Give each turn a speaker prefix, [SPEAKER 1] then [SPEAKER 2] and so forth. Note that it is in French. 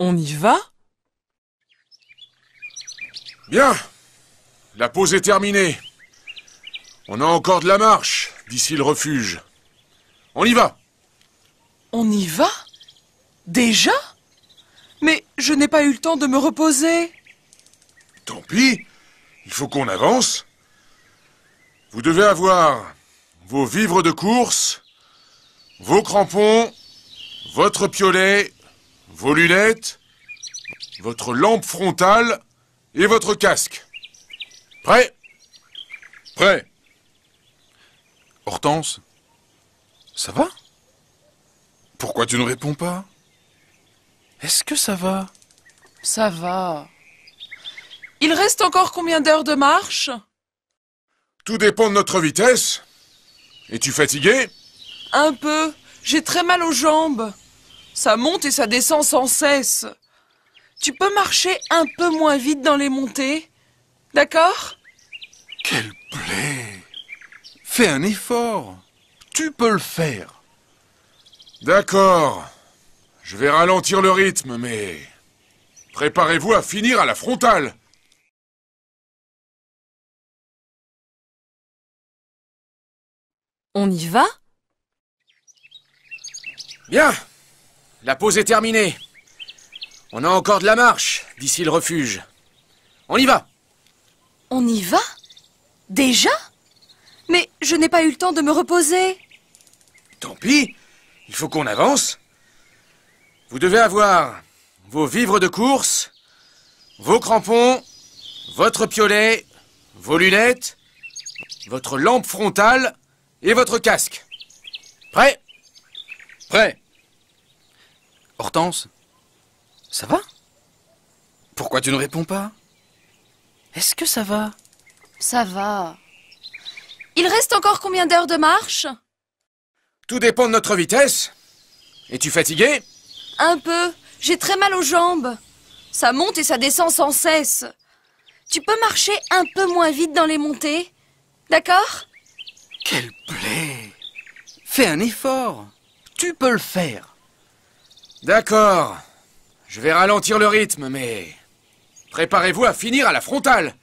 [SPEAKER 1] On y va
[SPEAKER 2] Bien La pause est terminée. On a encore de la marche d'ici le refuge.
[SPEAKER 1] On y va On y va Déjà Mais je n'ai pas eu le temps de me reposer. Tant pis,
[SPEAKER 2] il faut qu'on avance. Vous devez avoir vos vivres de course, vos crampons, votre piolet vos lunettes, votre lampe frontale et votre casque. Prêt Prêt Hortense Ça va Pourquoi tu ne réponds pas
[SPEAKER 1] Est-ce que ça va Ça va. Il reste encore combien d'heures de marche
[SPEAKER 2] Tout dépend de notre vitesse. Es-tu fatigué
[SPEAKER 1] Un peu. J'ai très mal aux jambes. Ça monte et ça descend sans cesse. Tu peux marcher un peu moins vite dans les montées D'accord
[SPEAKER 2] Quelle plaie Fais un effort Tu peux le faire D'accord Je vais ralentir le rythme,
[SPEAKER 3] mais... Préparez-vous à finir à la frontale On y va Bien la pause est terminée. On a encore de la marche d'ici le refuge. On y va
[SPEAKER 1] On y va Déjà Mais je n'ai pas eu le temps de me reposer.
[SPEAKER 3] Tant pis, il faut qu'on avance. Vous devez avoir vos vivres de course, vos crampons, votre piolet, vos lunettes, votre lampe frontale et votre casque. Prêt Prêt Hortense Ça va Pourquoi tu ne réponds pas
[SPEAKER 1] Est-ce que ça va Ça va. Il reste encore combien d'heures de marche
[SPEAKER 3] Tout dépend de notre vitesse. Es-tu fatigué
[SPEAKER 1] Un peu. J'ai très mal aux jambes. Ça monte et ça descend sans cesse. Tu peux marcher un peu moins vite dans les montées D'accord
[SPEAKER 3] Quelle plaie Fais un effort Tu peux le faire D'accord. Je vais ralentir le rythme, mais... Préparez-vous à finir à la frontale